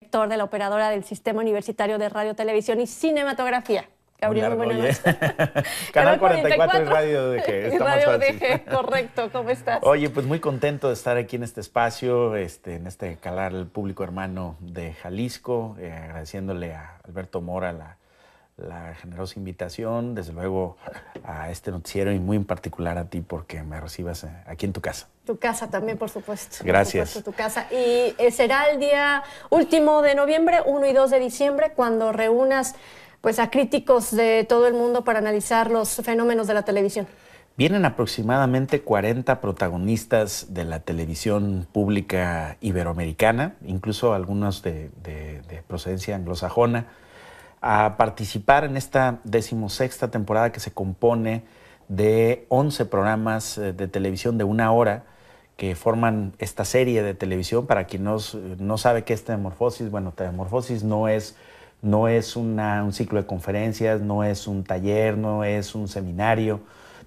director de la operadora del Sistema Universitario de Radio, Televisión y Cinematografía. Gabriel, muy buenas Canal 44 y Radio DG. Estamos Radio DG, correcto. ¿Cómo estás? Oye, pues muy contento de estar aquí en este espacio, este, en este canal público hermano de Jalisco, eh, agradeciéndole a Alberto Mora la la generosa invitación, desde luego a este noticiero y muy en particular a ti porque me recibas eh, aquí en tu casa. Tu casa también, por supuesto. Gracias. tu casa. Y eh, será el día último de noviembre, 1 y 2 de diciembre, cuando reúnas pues, a críticos de todo el mundo para analizar los fenómenos de la televisión. Vienen aproximadamente 40 protagonistas de la televisión pública iberoamericana, incluso algunos de procedencia anglosajona a participar en esta decimosexta temporada que se compone de 11 programas eh, de televisión de una hora que forman esta serie de televisión. Para quien no, sabe qué es Telemorfosis, bueno, Telemorfosis no es, no es un ciclo de conferencias, no es un taller, no es un seminario.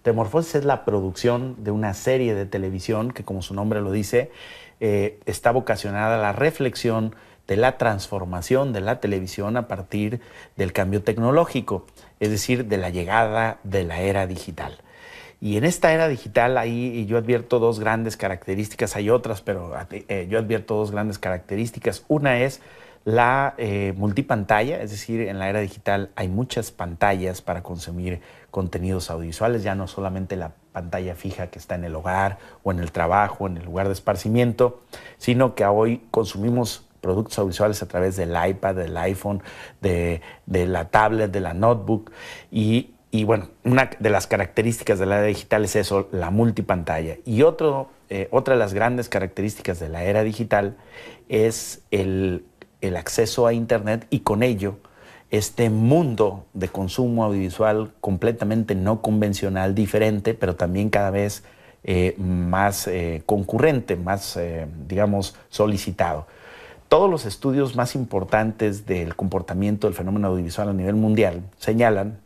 Telemorfosis es la producción de una serie de televisión que, como su nombre lo dice, eh, está vocacionada a la reflexión, de la transformación de la televisión a partir del cambio tecnológico, es decir, de la llegada de la era digital. Y en esta era digital, ahí yo advierto dos grandes características, hay otras, pero eh, yo advierto dos grandes características. Una es la eh, multipantalla, es decir, en la era digital hay muchas pantallas para consumir contenidos audiovisuales, ya no solamente la pantalla fija que está en el hogar o en el trabajo, en el lugar de esparcimiento, sino que hoy consumimos productos audiovisuales a través del iPad, del iPhone, de, la tablet, de la notebook. Y, bueno, una de las características de la era digital es eso, la multipantalla. Y eh, otra de las grandes características de la era digital es el, acceso a Internet y con ello este mundo de consumo audiovisual completamente no convencional, diferente, pero también cada vez eh, más eh, concurrente, más, digamos, solicitado. Todos los estudios más importantes del comportamiento del fenómeno audiovisual a nivel mundial señalan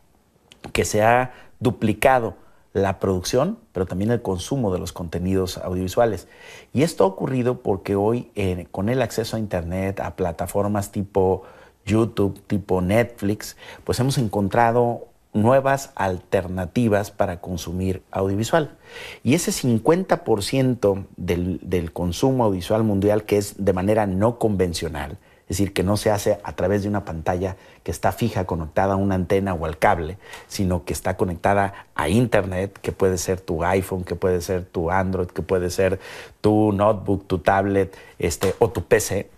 que se ha duplicado la producción, pero también el consumo de los contenidos audiovisuales. Y esto ha ocurrido porque hoy, eh, con el acceso a Internet, a plataformas tipo YouTube, tipo Netflix, pues hemos encontrado nuevas alternativas para consumir audiovisual. Y ese 50% del, consumo audiovisual mundial que es de manera no convencional, es decir, que no se hace a través de una pantalla que está fija, conectada a una antena o al cable, sino que está conectada a Internet, que puede ser tu iPhone, que puede ser tu Android, que puede ser tu notebook, tu tablet este, o tu PC.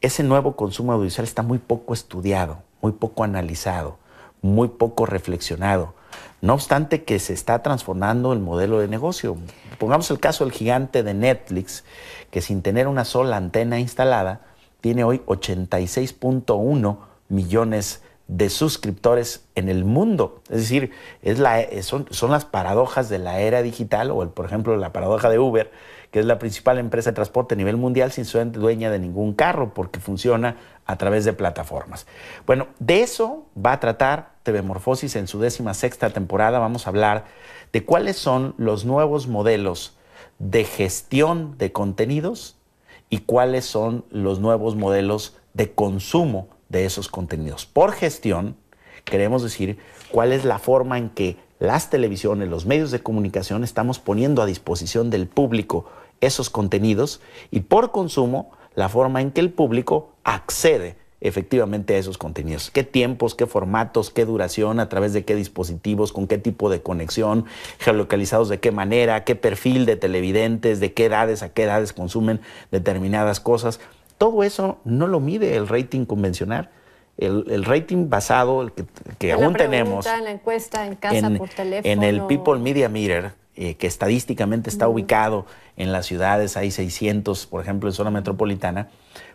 Ese nuevo consumo audiovisual está muy poco estudiado, muy poco analizado muy poco reflexionado. No obstante que se está transformando el modelo de negocio. Pongamos el caso del gigante de Netflix, que sin tener una sola antena instalada, tiene hoy 86.1 millones de suscriptores en el mundo. Es decir, eh, son, son, las paradojas de la era digital, o el, por ejemplo la paradoja de Uber, que es la principal empresa de transporte a nivel mundial sin ser dueña de ningún carro porque funciona a través de plataformas. Bueno, de eso va a tratar TV en su décima sexta temporada. Vamos a hablar de cuáles son los nuevos modelos de gestión de contenidos y cuáles son los nuevos modelos de consumo de esos contenidos. Por gestión, queremos decir cuál es la forma en que las televisiones, los medios de comunicación, estamos poniendo a disposición del público esos contenidos y por consumo la forma en que el público accede efectivamente a esos contenidos. ¿Qué tiempos, qué formatos, qué duración, a través de qué dispositivos, con qué tipo de conexión, geolocalizados de qué manera, qué perfil de televidentes, de qué edades, a qué edades consumen determinadas cosas? Todo eso no lo mide el rating convencional el, rating basado, que, aún tenemos. En el People Media Meter, eh, que estadísticamente está ubicado en las ciudades, hay 600, por ejemplo, en zona metropolitana,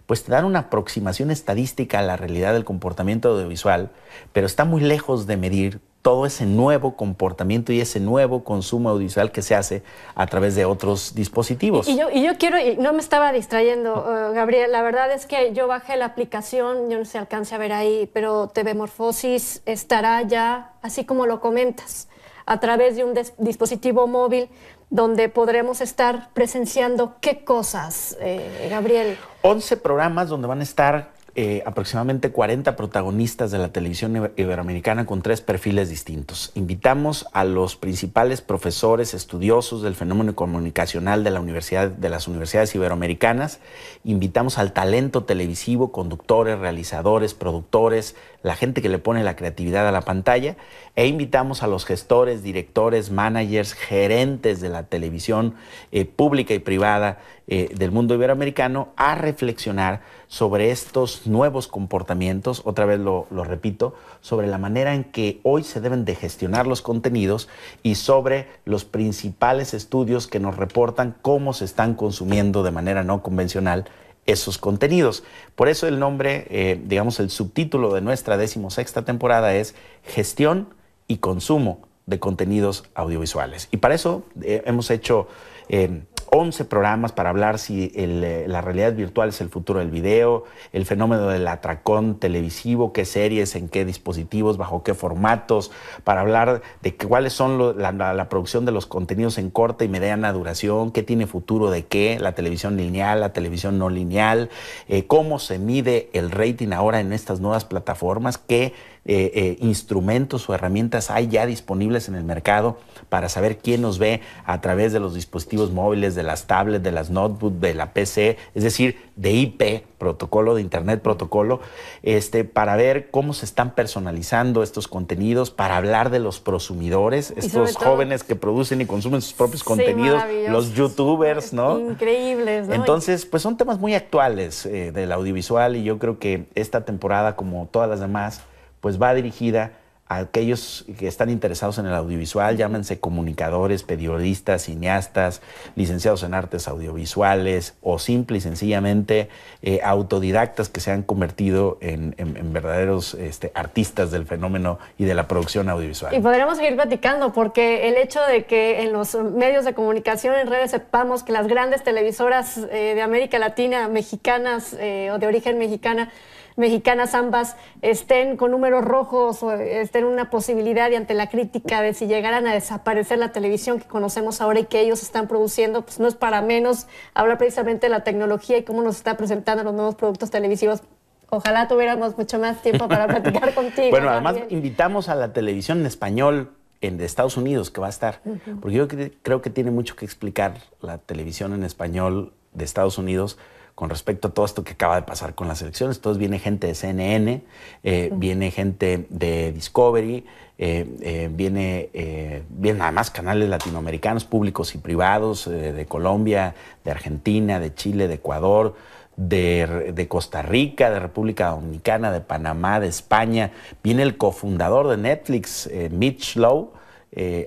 pues te dan una aproximación estadística a la realidad del comportamiento audiovisual, pero está muy lejos de medir todo ese nuevo comportamiento y ese nuevo consumo audiovisual que se hace a través de otros dispositivos. Y yo, quiero, y no me estaba distrayendo, eh, Gabriel, la verdad es que yo bajé la aplicación, yo no se alcance a ver ahí, pero TV Morfosis estará ya, así como lo comentas, a través de un dispositivo móvil donde podremos estar presenciando qué cosas, eh, Gabriel. 11 programas donde van a estar eh, aproximadamente 40 protagonistas de la televisión iberoamericana con tres perfiles distintos. Invitamos a los principales profesores, estudiosos del fenómeno comunicacional de, la universidad, de las universidades iberoamericanas. Invitamos al talento televisivo, conductores, realizadores, productores, la gente que le pone la creatividad a la pantalla, e invitamos a los gestores, directores, managers, gerentes de la televisión eh, pública y privada eh, del mundo iberoamericano a reflexionar sobre estos nuevos comportamientos, otra vez lo, lo repito, sobre la manera en que hoy se deben de gestionar los contenidos y sobre los principales estudios que nos reportan cómo se están consumiendo de manera no convencional esos contenidos. Por eso el nombre, eh, digamos, el subtítulo de nuestra decimosexta temporada es Gestión y Consumo de Contenidos Audiovisuales. Y para eso eh, hemos hecho eh, 11 programas para hablar si eh, la realidad virtual es el futuro del video, el fenómeno del atracón televisivo, qué series, en qué dispositivos, bajo qué formatos, para hablar de cuáles son la, producción de los contenidos en corta y mediana duración, qué tiene futuro de qué, la televisión lineal, la televisión no lineal, eh, cómo se mide el rating ahora en estas nuevas plataformas, qué eh, eh, instrumentos o herramientas hay ya disponibles en el mercado para saber quién nos ve a través de los dispositivos móviles, de las tablets, de las notebooks, de la PC, es decir, de IP, protocolo de Internet protocolo, este, para ver cómo se están personalizando estos contenidos, para hablar de los prosumidores, estos jóvenes que producen y consumen sus propios contenidos, los youtubers, ¿no? Increíbles, ¿no? Entonces, pues son temas muy actuales eh, del audiovisual y yo creo que esta temporada, como todas las demás, pues va dirigida a aquellos que están interesados en el audiovisual, llámense comunicadores, periodistas, cineastas, licenciados en artes audiovisuales o simple y sencillamente eh, autodidactas que se han convertido en, verdaderos este, artistas del fenómeno y de la producción audiovisual. Y podríamos seguir platicando porque el hecho de que en los medios de comunicación, en redes, sepamos que las grandes televisoras eh, de América Latina, mexicanas eh, o de origen mexicana, mexicanas ambas estén con números rojos o estén una posibilidad y ante la crítica de si llegaran a desaparecer la televisión que conocemos ahora y que ellos están produciendo, pues no es para menos hablar precisamente de la tecnología y cómo nos está presentando los nuevos productos televisivos Ojalá tuviéramos mucho más tiempo para platicar contigo. Bueno, además invitamos a la televisión en español en de Estados Unidos que va a estar, porque yo creo que tiene mucho que explicar la televisión en español de Estados Unidos con respecto a todo esto que acaba de pasar con las elecciones. Entonces viene gente de CNN, eh, viene gente de Discovery, eh, eh, viene, vienen además canales latinoamericanos, públicos y privados, de Colombia, de Argentina, de Chile, de Ecuador. De, Costa Rica, de República Dominicana, de Panamá, de España. Viene el cofundador de Netflix, Mitch Lowe,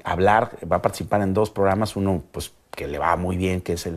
hablar, va a participar en dos programas, uno pues que le va muy bien, que es el,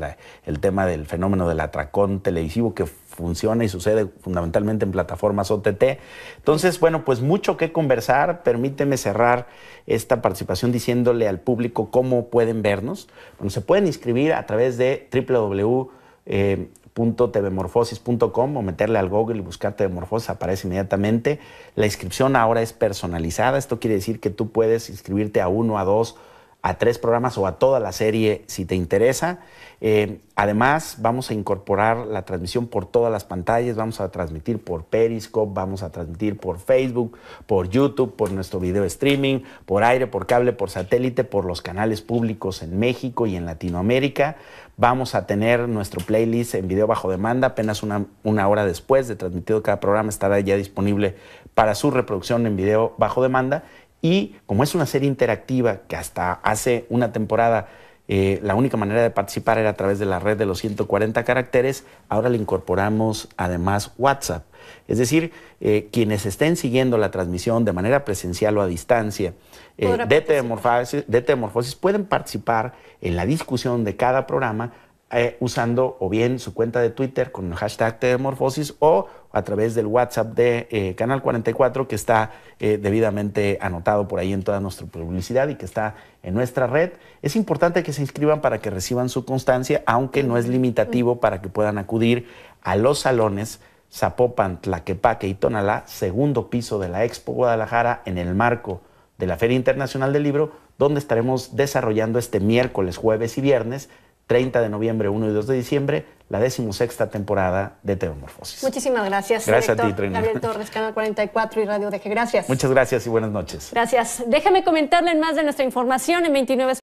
tema del fenómeno del atracón televisivo que funciona y sucede fundamentalmente en plataformas OTT. Entonces, bueno, pues mucho que conversar. Permíteme cerrar esta participación diciéndole al público cómo pueden vernos. Bueno, se pueden inscribir a través de www.tvmorfosis.com eh, o meterle al Google y buscar Tvmorfosis, aparece inmediatamente. La inscripción ahora es personalizada, esto quiere decir que tú puedes inscribirte a uno, a dos, a tres programas o a toda la serie si te interesa. Eh, además, vamos a incorporar la transmisión por todas las pantallas, vamos a transmitir por Periscope, vamos a transmitir por Facebook, por YouTube, por nuestro video streaming, por aire, por cable, por satélite, por los canales públicos en México y en Latinoamérica. Vamos a tener nuestro playlist en video bajo demanda apenas una, una hora después de transmitido cada programa, estará ya disponible para su reproducción en video bajo demanda y como es una serie interactiva que hasta hace una temporada eh, la única manera de participar era a través de la red de los 140 caracteres, ahora le incorporamos además WhatsApp. Es decir, eh, quienes estén siguiendo la transmisión de manera presencial o a distancia eh, de, temorfosis de pueden participar en la discusión de cada programa eh, usando o bien su cuenta de Twitter con el hashtag Telemorfosis o a través del WhatsApp de eh, Canal 44 que está eh, debidamente anotado por ahí en toda nuestra publicidad y que está en nuestra red. Es importante que se inscriban para que reciban su constancia, aunque no es limitativo para que puedan acudir a los salones Zapopan, Tlaquepaque y Tonalá, segundo piso de la Expo Guadalajara en el marco de la Feria Internacional del Libro, donde estaremos desarrollando este miércoles, jueves y viernes 30 de noviembre, 1 y 2 de diciembre, la decimosexta temporada de Teomorfosis. Muchísimas gracias. Gracias a ti, Gabriel Torres, Canal 44 y Radio DG. Gracias. Muchas gracias y buenas noches. Gracias. Déjame comentarle más de nuestra información en 29